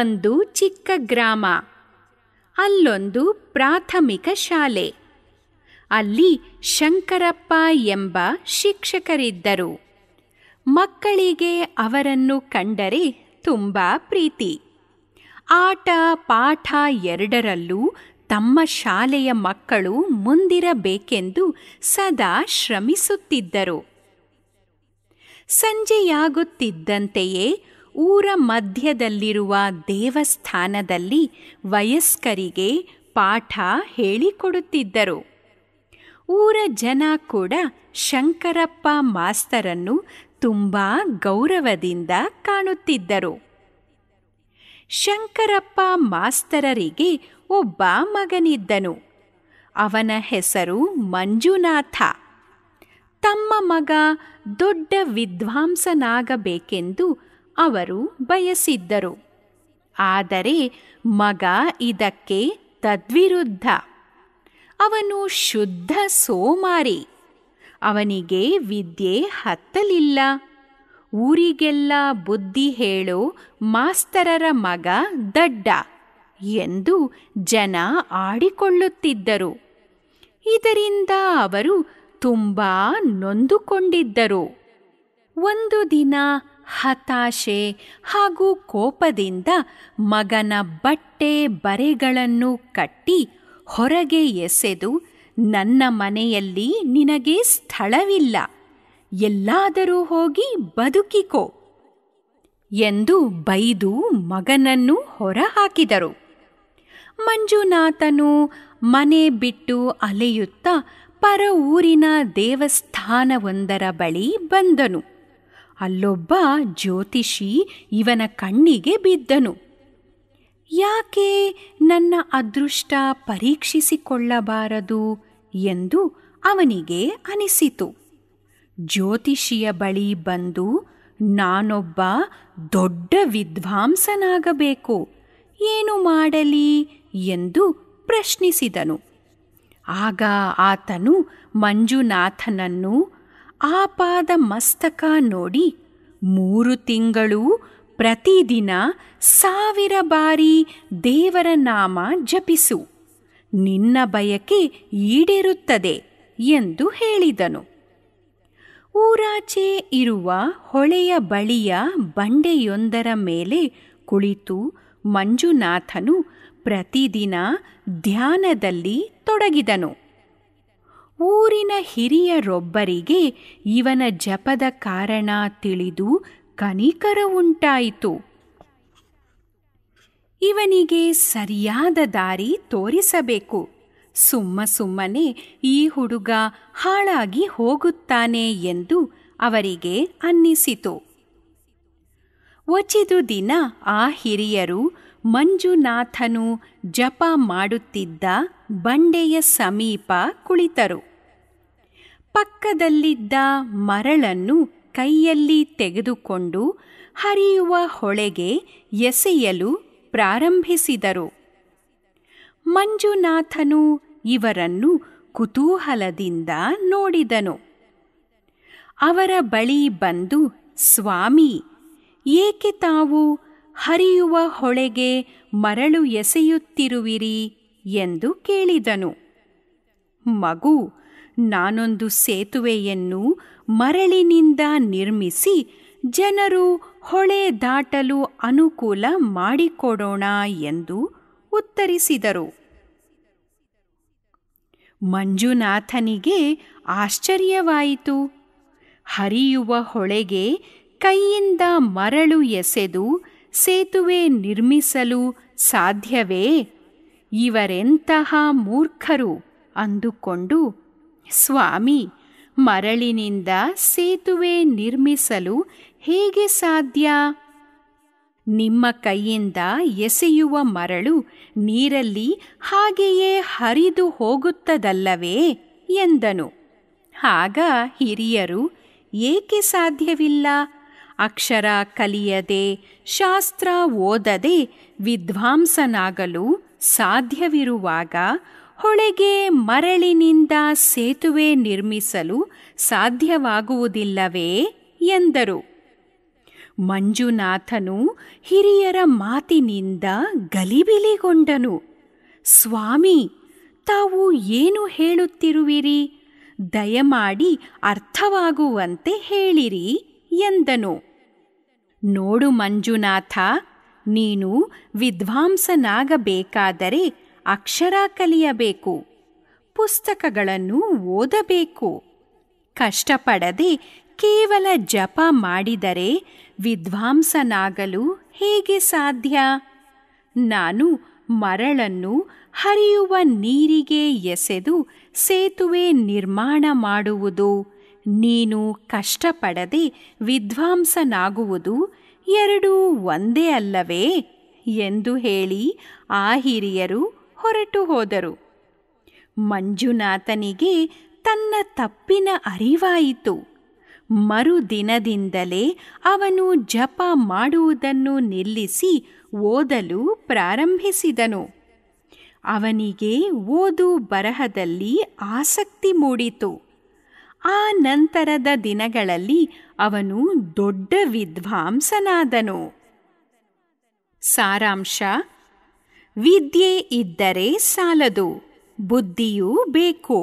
ಒಂದು ಚಿಕ್ಕ ಗ್ರಾಮ ಅಲ್ಲೊಂದು ಪ್ರಾಥಮಿಕ ಶಾಲೆ ಅಲ್ಲಿ ಶಂಕರಪ್ಪ ಎಂಬ ಶಿಕ್ಷಕರಿದ್ದರು ಮಕ್ಕಳಿಗೆ ಅವರನ್ನು ಕಂಡರೆ ತುಂಬ ಪ್ರೀತಿ ಆಟ ಪಾಠ ಎರಡರಲ್ಲೂ ತಮ್ಮ ಶಾಲೆಯ ಮಕ್ಕಳು ಮುಂದಿರಬೇಕೆಂದು ಸದಾ ಶ್ರಮಿಸುತ್ತಿದ್ದರು ಸಂಜೆಯಾಗುತ್ತಿದ್ದಂತೆಯೇ ಊರ ಮಧ್ಯದಲ್ಲಿರುವ ದೇವಸ್ಥಾನದಲ್ಲಿ ವಯಸ್ಕರಿಗೆ ಪಾಠ ಹೇಳಿಕೊಡುತ್ತಿದ್ದರು ಊರ ಜನ ಕೂಡ ಶಂಕರಪ್ಪ ಮಾಸ್ತರನ್ನು ತುಂಬ ಗೌರವದಿಂದ ಕಾಣುತ್ತಿದ್ದರು ಶಂಕರಪ್ಪ ಮಾಸ್ತರರಿಗೆ ಒಬ್ಬ ಮಗನಿದ್ದನು ಅವನ ಹೆಸರು ಮಂಜುನಾಥ ತಮ್ಮ ಮಗ ದೊಡ್ಡ ವಿದ್ವಾಂಸನಾಗಬೇಕೆಂದು ಅವರು ಬಯಸಿದ್ದರು ಆದರೆ ಮಗ ಇದಕ್ಕೆ ತದ್ವಿರುದ್ಧ ಅವನು ಶುದ್ಧ ಸೋಮಾರಿ ಅವನಿಗೆ ವಿದ್ಯೆ ಹತ್ತಲಿಲ್ಲ ಊರಿಗೆಲ್ಲ ಬುದ್ಧಿ ಹೇಳೋ ಮಾಸ್ತರರ ಮಗ ದಡ್ಡ ಎಂದು ಜನ ಆಡಿಕೊಳ್ಳುತ್ತಿದ್ದರು ಇದರಿಂದ ಅವರು ತುಂಬಾ ನೊಂದುಕೊಂಡಿದ್ದರು ಒಂದು ದಿನ ಹತಾಶೆ ಹಾಗೂ ಕೋಪದಿಂದ ಮಗನ ಬಟ್ಟೆ ಬರೆಗಳನ್ನು ಕಟ್ಟಿ ಹೊರಗೆ ಎಸೆದು ನನ್ನ ಮನೆಯಲ್ಲಿ ನಿನಗೆ ಸ್ಥಳವಿಲ್ಲ ಎಲ್ಲಾದರೂ ಹೋಗಿ ಬದುಕಿಕೋ ಎಂದು ಬೈದು ಮಗನನ್ನು ಹೊರಹಾಕಿದರು ಮಂಜುನಾಥನು ಮನೆ ಬಿಟ್ಟು ಅಲೆಯುತ್ತ ಪರ ಊರಿನ ದೇವಸ್ಥಾನವೊಂದರ ಬಳಿ ಬಂದನು ಅಲ್ಲೊಬ್ಬ ಜ್ಯೋತಿಷಿ ಇವನ ಕಣ್ಣಿಗೆ ಬಿದ್ದನು ಯಾಕೆ ನನ್ನ ಅದೃಷ್ಟ ಪರೀಕ್ಷಿಸಿಕೊಳ್ಳಬಾರದು ಎಂದು ಅವನಿಗೆ ಅನಿಸಿತು ಜ್ಯೋತಿಷಿಯ ಬಳಿ ಬಂದು ನಾನೊಬ್ಬ ದೊಡ್ಡ ವಿದ್ವಾಂಸನಾಗಬೇಕು ಏನು ಮಾಡಲಿ ಎಂದು ಪ್ರಶ್ನಿಸಿದನು ಆಗ ಆತನು ಮಂಜುನಾಥನನ್ನು ಆಪಾದ ಮಸ್ತಕ ನೋಡಿ ಮೂರು ತಿಂಗಳು ಪ್ರತಿದಿನ ಸಾವಿರ ಬಾರಿ ದೇವರ ನಾಮ ಜಪಿಸು ನಿನ್ನ ಬಯಕೆ ಈಡೇರುತ್ತದೆ ಎಂದು ಹೇಳಿದನು ಊರಾಚೆ ಇರುವ ಹೊಳೆಯ ಬಳಿಯ ಬಂಡೆಯೊಂದರ ಮೇಲೆ ಕುಳಿತು ಮಂಜುನಾಥನು ಪ್ರತಿದಿನ ಧ್ಯಾನದಲ್ಲಿ ತೊಡಗಿದನು ಊರಿನ ಹಿರಿಯರೊಬ್ಬರಿಗೆ ಇವನ ಜಪದ ಕಾರಣ ತಿಳಿದು ಕನಿಕರ ಉಂಟಾಯಿತು ಇವನಿಗೆ ಸರಿಯಾದ ದಾರಿ ತೋರಿಸಬೇಕು ಸುಮ್ಮ ಸುಮ್ಮನೆ ಈ ಹುಡುಗ ಹಾಳಾಗಿ ಹೋಗುತ್ತಾನೆ ಎಂದು ಅವರಿಗೆ ಅನ್ನಿಸಿತು ಒಚಿದು ದಿನ ಆ ಹಿರಿಯರು ಮಂಜುನಾಥನು ಜಪ ಮಾಡುತ್ತಿದ್ದ ಬಂಡೆಯ ಸಮೀಪ ಕುಳಿತರು ಪಕ್ಕದಲ್ಲಿದ್ದ ಮರಳನ್ನು ಕೈಯಲ್ಲಿ ತೆಗೆದುಕೊಂಡು ಹರಿಯುವ ಹೊಳೆಗೆ ಎಸೆಯಲು ಪ್ರಾರಂಭಿಸಿದರು ಮಂಜುನಾಥನು ಇವರನ್ನು ಕುತೂಹಲದಿಂದ ನೋಡಿದನು ಅವರ ಬಳಿ ಬಂದು ಸ್ವಾಮಿ ಏಕೆ ತಾವು ಹರಿಯುವ ಹೊಳೆಗೆ ಮರಳು ಎಸೆಯುತ್ತಿರುವಿರಿ ಎಂದು ಕೇಳಿದನು ಮಗು ನಾನೊಂದು ಸೇತುವೆಯನ್ನು ಮರಳಿನಿಂದ ನಿರ್ಮಿಸಿ ಜನರು ಹೊಳೆ ದಾಟಲು ಅನುಕೂಲ ಮಾಡಿಕೊಡೋಣ ಎಂದು ಉತ್ತರಿಸಿದರು ಮಂಜುನಾಥನಿಗೆ ಆಶ್ಚರ್ಯವಾಯಿತು ಹರಿಯುವ ಹೊಳೆಗೆ ಕೈಯಿಂದ ಮರಳು ಎಸೆದು ಸೇತುವೆ ನಿರ್ಮಿಸಲು ಸಾಧ್ಯವೇ ಇವರೆಂತಹ ಮೂರ್ಖರು ಅಂದುಕೊಂಡು ಸ್ವಾಮಿ ಮರಳಿನಿಂದ ಸೇತುವೆ ನಿರ್ಮಿಸಲು ಹೇಗೆ ಸಾಧ್ಯ ನಿಮ್ಮ ಕೈಯಿಂದ ಎಸೆಯುವ ಮರಳು ನೀರಲ್ಲಿ ಹಾಗೆಯೇ ಹರಿದು ಹೋಗುತ್ತದಲ್ಲವೇ ಎಂದನು ಆಗ ಹಿರಿಯರು ಏಕೆ ಸಾಧ್ಯವಿಲ್ಲ ಅಕ್ಷರ ಕಲಿಯದೆ ಶಾಸ್ತ್ರ ಓದದೆ ವಿದ್ವಾಂಸನಾಗಲು ಸಾಧ್ಯವಿರುವಾಗ ಹೊಳೆಗೆ ಮರಳಿನಿಂದ ಸೇತುವೆ ನಿರ್ಮಿಸಲು ಸಾಧ್ಯವಾಗುವುದಿಲ್ಲವೇ ಎಂದರು ಮಂಜುನಾಥನು ಹಿರಿಯರ ಮಾತಿನಿಂದ ಗಲಿಬಿಲಿಗೊಂಡನು ಸ್ವಾಮಿ ತಾವು ಏನು ಹೇಳುತ್ತಿರುವಿರಿ ದಯಮಾಡಿ ಅರ್ಥವಾಗುವಂತೆ ಹೇಳಿರಿ ಎಂದನು ನೋಡು ಮಂಜುನಾಥ ನೀನು ವಿದ್ವಾಂಸನಾಗಬೇಕಾದರೆ ಅಕ್ಷರ ಕಲಿಯಬೇಕು ಪುಸ್ತಕಗಳನ್ನು ಓದಬೇಕು ಕಷ್ಟಪಡದೆ ಕೇವಲ ಜಪ ಮಾಡಿದರೆ ವಿದ್ವಾಂಸನಾಗಲು ಹೇಗೆ ಸಾಧ್ಯ ನಾನು ಮರಳನ್ನು ಹರಿಯುವ ನೀರಿಗೆ ಎಸೆದು ಸೇತುವೆ ನಿರ್ಮಾಣ ಮಾಡುವುದು ನೀನು ಕಷ್ಟಪಡದೆ ವಿದ್ವಾಂಸನಾಗುವುದು ಎರಡೂ ಒಂದೇ ಅಲ್ಲವೇ ಎಂದು ಹೇಳಿ ಆ ಹಿರಿಯರು ಹೊರಟು ಹೋದರು ಮಂಜುನಾಥನಿಗೆ ತನ್ನ ತಪ್ಪಿನ ಅರಿವಾಯಿತು ಮರುದಿನದಿಂದಲೇ ಅವನು ಜಪ ಮಾಡುವುದನ್ನು ನಿಲ್ಲಿಸಿ ಓದಲು ಪ್ರಾರಂಭಿಸಿದನು ಅವನಿಗೆ ಓದು ಬರಹದಲ್ಲಿ ಆಸಕ್ತಿ ಮೂಡಿತು ಆ ನಂತರದ ದಿನಗಳಲ್ಲಿ ಅವನು ದೊಡ್ಡ ವಿದ್ವಾಂಸನಾದನು ಸಾರಾಂಶ ವಿದ್ಯೆ ಇದ್ದರೆ ಸಾಲದು ಬುದ್ಧಿಯೂ ಬೇಕು